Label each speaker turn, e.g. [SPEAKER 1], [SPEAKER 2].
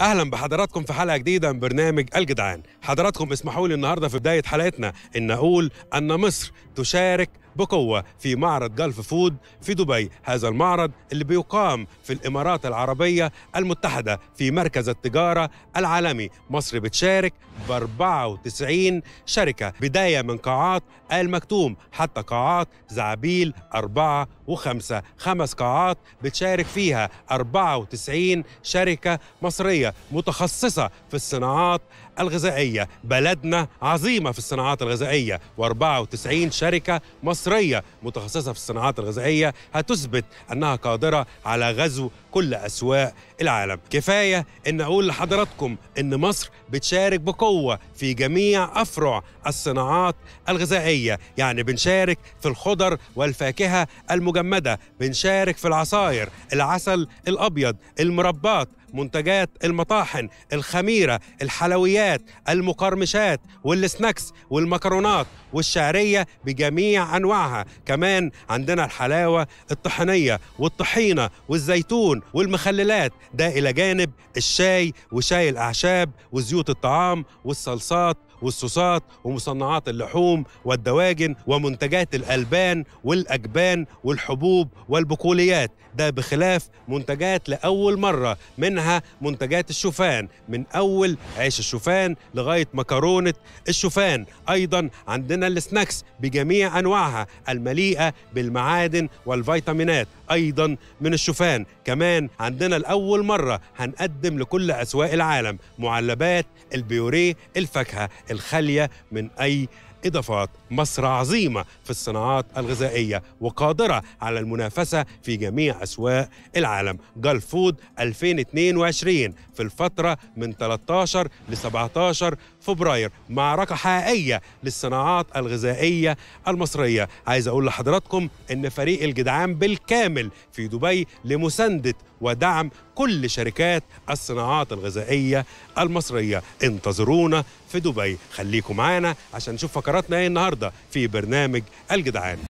[SPEAKER 1] اهلا بحضراتكم في حلقه جديده من برنامج الجدعان حضراتكم اسمحوا لي النهارده في بدايه حلقتنا ان اقول ان مصر تشارك بقوة في معرض جلف فود في دبي هذا المعرض اللي بيقام في الإمارات العربية المتحدة في مركز التجارة العالمي مصر بتشارك ب 94 شركة بداية من قاعات آل مكتوم حتى قاعات زعابيل أربعة وخمسة خمس قاعات بتشارك فيها 94 شركة مصرية متخصصة في الصناعات الغذائية بلدنا عظيمة في الصناعات الغذائية و94 شركة مصرية متخصصة في الصناعات الغذائية هتثبت أنها قادرة على غزو كل أسواق العالم كفاية أن أقول لحضراتكم أن مصر بتشارك بقوة في جميع أفرع الصناعات الغذائية يعني بنشارك في الخضر والفاكهة المجمدة بنشارك في العصاير العسل الأبيض المربات منتجات المطاحن الخميرة الحلويات المقرمشات والسناكس والمكرونات والشعرية بجميع أنواعها كمان عندنا الحلاوة الطحينية والطحينة والزيتون والمخللات ده إلى جانب الشاي وشاي الأعشاب وزيوت الطعام والصلصات والصوصات ومصنعات اللحوم والدواجن ومنتجات الألبان والأجبان والحبوب والبقوليات ده بخلاف منتجات لأول مرة منها منتجات الشوفان من أول عيش الشوفان لغاية مكرونة الشوفان أيضا عندنا السناكس بجميع أنواعها المليئة بالمعادن والفيتامينات أيضا من الشوفان كمان عندنا لأول مرة هنقدم لكل أسواق العالم معلبات البيوريه الفاكهة الخالية من أي إضافات مصر عظيمة في الصناعات الغذائية وقادرة على المنافسة في جميع أسواق العالم جال فود 2022 في الفترة من 13 ل 17 فبراير معركة حقيقية للصناعات الغذائية المصرية عايز أقول لحضراتكم إن فريق الجدعان بالكامل في دبي لمساندة ودعم كل شركات الصناعات الغذائية المصرية انتظرونا في دبي خليكم معانا عشان نشوف فقراتنا ايه النهاردة في برنامج الجدعان